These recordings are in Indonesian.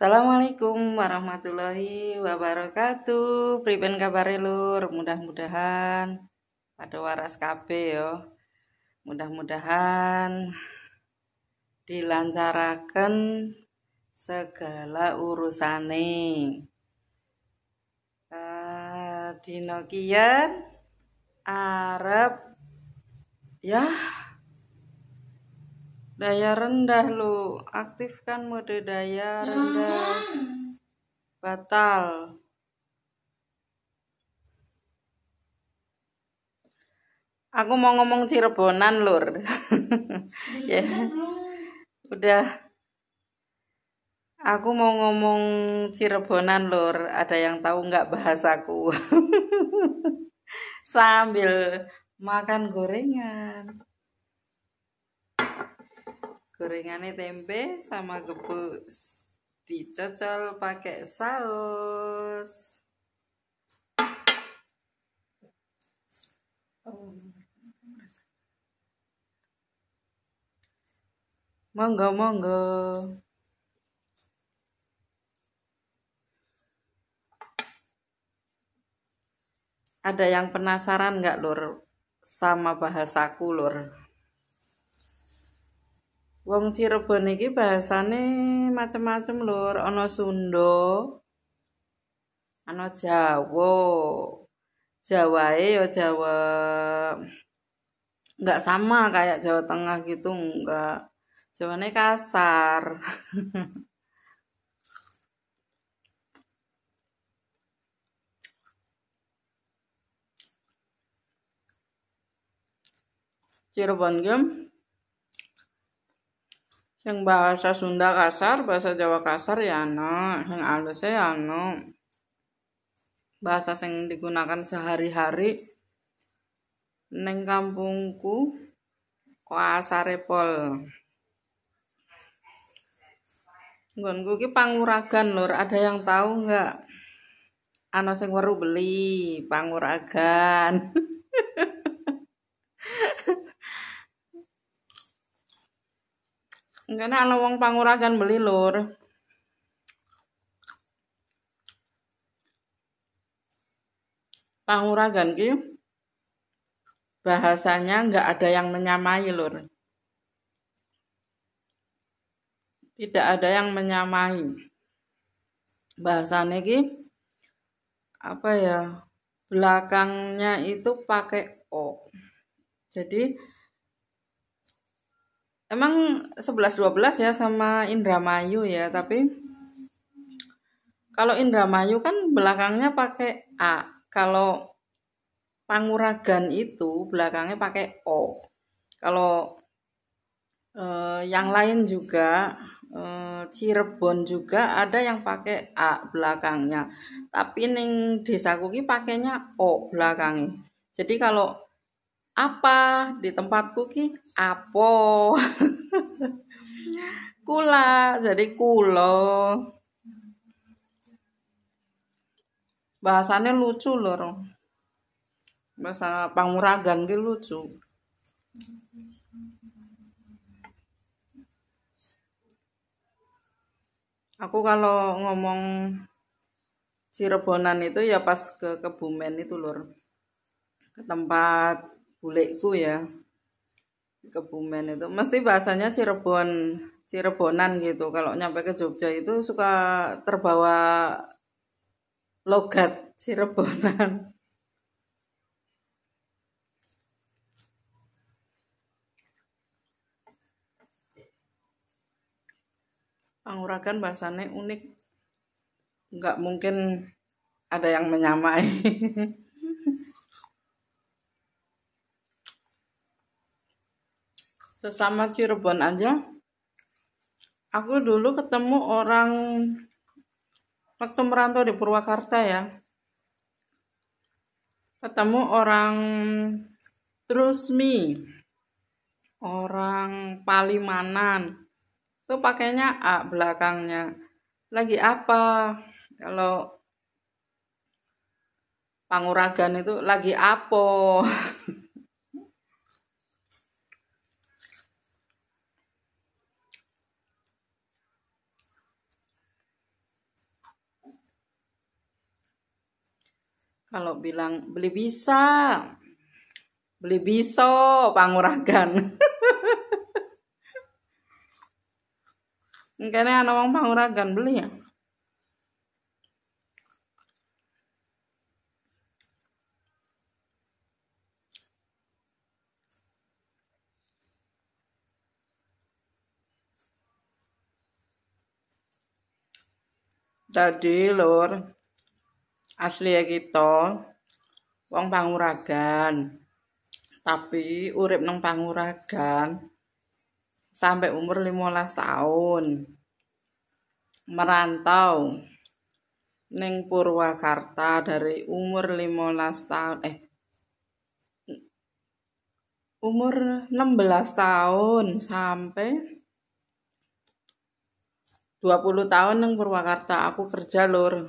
Assalamualaikum warahmatullahi wabarakatuh. Pripen kabare lur? Mudah-mudahan pada waras kabeh yo. Mudah-mudahan dilancaraken segala urusane. Uh, eh, dino kian Arab ya daya rendah lu aktifkan mode daya rendah batal aku mau ngomong Cirebonan lur ya udah aku mau ngomong Cirebonan lur ada yang tahu nggak bahasaku sambil makan gorengan gorengannya tempe sama gebus dicocol pakai saus monggo monggo ada yang penasaran nggak lur sama bahasaku lur Wong Cirebon iki bahasane macem-macem lur, ana Sunda, ana Jawa. Jawae ya Jawa nggak sama kayak Jawa Tengah gitu, enggak. Jawane kasar. Cirebon game yang bahasa Sunda kasar, bahasa Jawa kasar ya no yang alus e ya no Bahasa yang digunakan sehari-hari neng kampungku kasare pol. Nggonku ki panguragan lor ada yang tahu nggak? ano sing waru beli panguragan. karena ana wong panguragan beli lur panguragan ki bahasanya nggak ada yang menyamai lur tidak ada yang menyamai bahasanya ki apa ya belakangnya itu pakai o jadi emang 11-12 ya sama Indramayu ya tapi kalau Indramayu kan belakangnya pakai A kalau Panguragan itu belakangnya pakai O kalau eh, yang lain juga eh, Cirebon juga ada yang pakai A belakangnya tapi ning Desa Kuki pakainya O belakangnya jadi kalau apa di tempatku ki apo kula jadi kulo bahasanya lucu loh bahasa panguragan ki lucu aku kalau ngomong Cirebonan itu ya pas ke Kebumen itu lur ke tempat Buleku ya Kebumen itu mesti bahasanya Cirebon Cirebonan gitu kalau nyampe ke Jogja itu suka terbawa logat Cirebonan Panguragan bahasanya unik nggak mungkin ada yang menyamai sesama Cirebon aja aku dulu ketemu orang waktu merantau di Purwakarta ya ketemu orang Trusmi orang Palimanan itu pakainya A belakangnya lagi apa kalau panguragan itu lagi apa? kalau bilang beli bisa beli bisa, panguragan ini anak orang panguragan beli ya. Tadi lor, asli ya kita wong panguragan tapi urip nang panguragan sampai umur 15 tahun merantau neng Purwakarta dari umur 15 tahun eh umur 16 tahun sampai 20 tahun neng Purwakarta aku kerja lur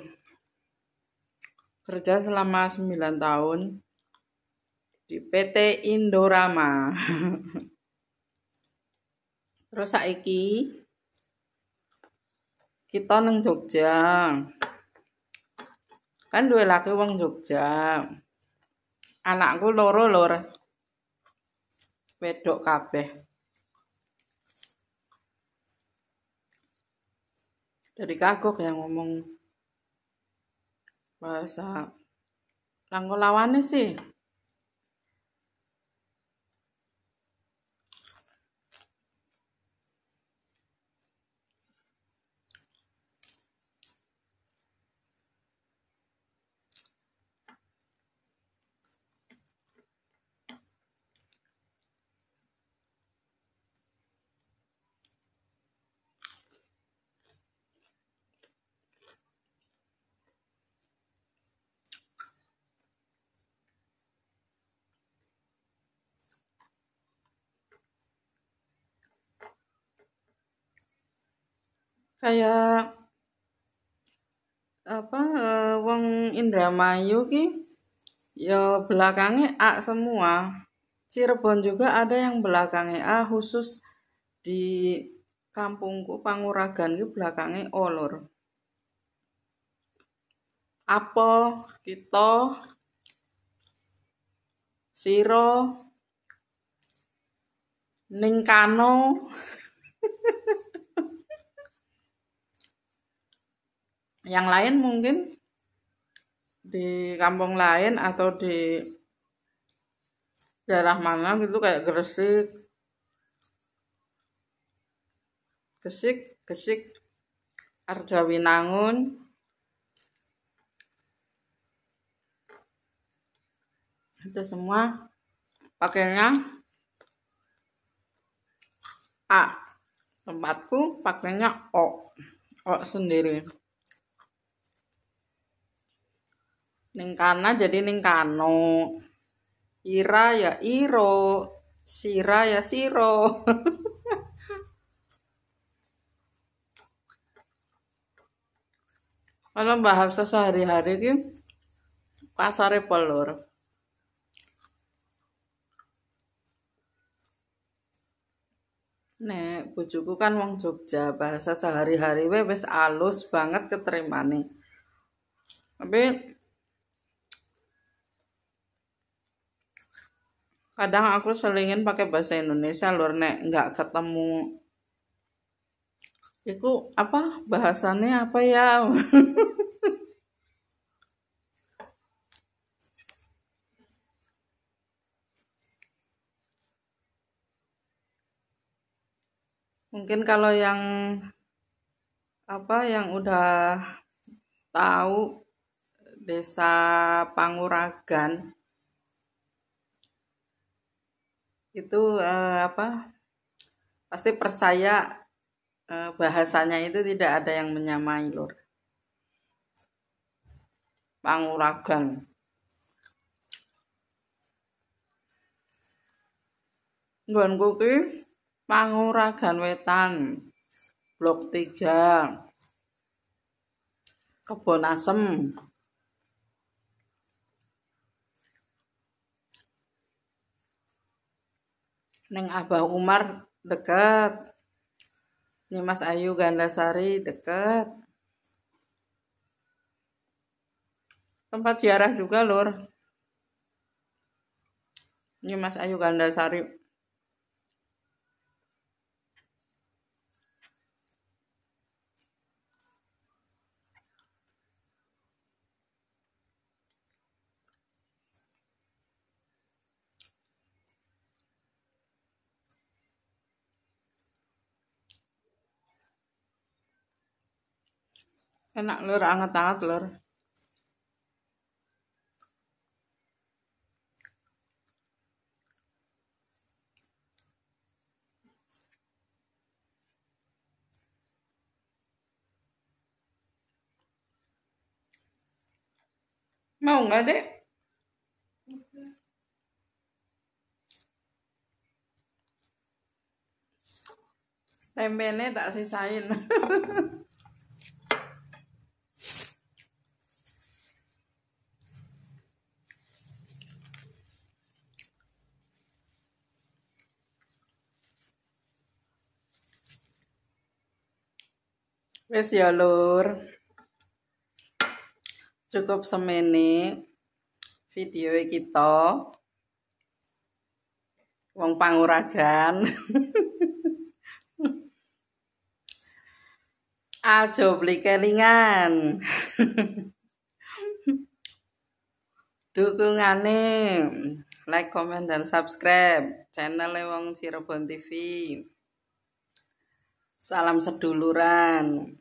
kerja selama 9 tahun di PT Indorama. Terus saiki kita neng Jogja. Kan dua laki wong Jogja. Anakku loro lor. Wedok kabeh. Dari kagok yang ngomong bahasa Langgolawane sih kayak apa uh, wong Indramayu ki ya belakangnya A semua Cirebon juga ada yang belakangnya A khusus di kampungku Panguragan ki belakangnya olor apa Apo Kito Siro Ningkano yang lain mungkin di kampung lain atau di daerah mana gitu kayak Gresik Gesik Gesik Arjawinangun itu semua pakainya A tempatku pakainya O O sendiri Ningkana jadi ningkano, kano. Ira ya iro. Sira ya siro. Kalau bahasa sehari-hari ini pasare pelur. Nek bujuku kan wong Jogja, bahasa sehari-hari wes alus banget keterimane. Tapi kadang aku selingin pakai bahasa Indonesia lor nek nggak ketemu itu apa bahasannya apa ya mungkin kalau yang apa yang udah tahu desa Panguragan itu uh, apa pasti percaya uh, bahasanya itu tidak ada yang menyamai lor panguragan nggonku Kuki panguragan wetan blok 3 kebon asem Neng Abah Umar deket. Mas Ayu Gandasari deket. Tempat ziarah juga, Lur. Mas Ayu Gandasari enak lur anget-anget lur mau nggak deh tempenya tak sisain Wes ya lur. Cukup semene video kita. Wong panguragan. Ajo beli kelingan. Dukungane like, comment dan subscribe channel Wong Cirebon TV. Salam seduluran.